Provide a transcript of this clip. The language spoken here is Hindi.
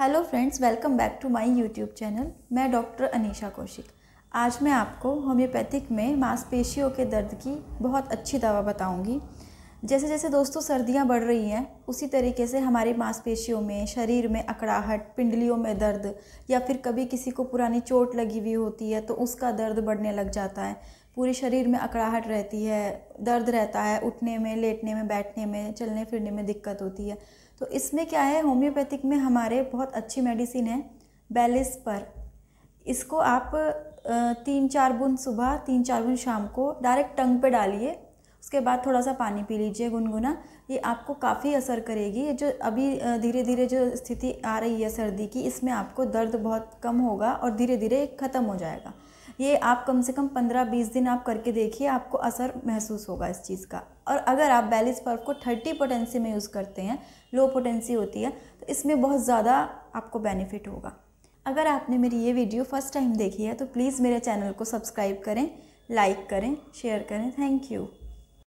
hello friends welcome back to my YouTube channel मैं डॉक्टर अनीशा कौशिक आज मैं आपको होम्योपैथिक में मांसपेशियों के दर्द की बहुत अच्छी दवा बताऊंगी जैसे जैसे दोस्तों सर्दियां बढ़ रही हैं उसी तरीके से हमारी मांसपेशियों में शरीर में अकड़ाहट पिंडलियों में दर्द या फिर कभी किसी को पुरानी चोट लगी हुई होती है तो उसका दर्द बढ़ने लग जाता है पूरे शरीर में अकड़ाहट रहती है दर्द रहता है उठने में लेटने में बैठने में चलने फिरने में दिक्कत होती है तो इसमें क्या है होम्योपैथिक में हमारे बहुत अच्छी मेडिसिन है बैलिस पर इसको आप तीन चार बूंद सुबह तीन चार बूंद शाम को डायरेक्ट टंग पे डालिए उसके बाद थोड़ा सा पानी पी लीजिए गुनगुना ये आपको काफ़ी असर करेगी ये जो अभी धीरे धीरे जो स्थिति आ रही है सर्दी की इसमें आपको दर्द बहुत कम होगा और धीरे धीरे ख़त्म हो जाएगा ये आप कम से कम पंद्रह बीस दिन आप करके देखिए आपको असर महसूस होगा इस चीज़ का और अगर आप बैलिस पर्व को थर्टी पोटेंसी में यूज़ करते हैं लो पोटेंसी होती है तो इसमें बहुत ज़्यादा आपको बेनिफिट होगा अगर आपने मेरी ये वीडियो फर्स्ट टाइम देखी है तो प्लीज़ मेरे चैनल को सब्सक्राइब करें लाइक करें शेयर करें थैंक यू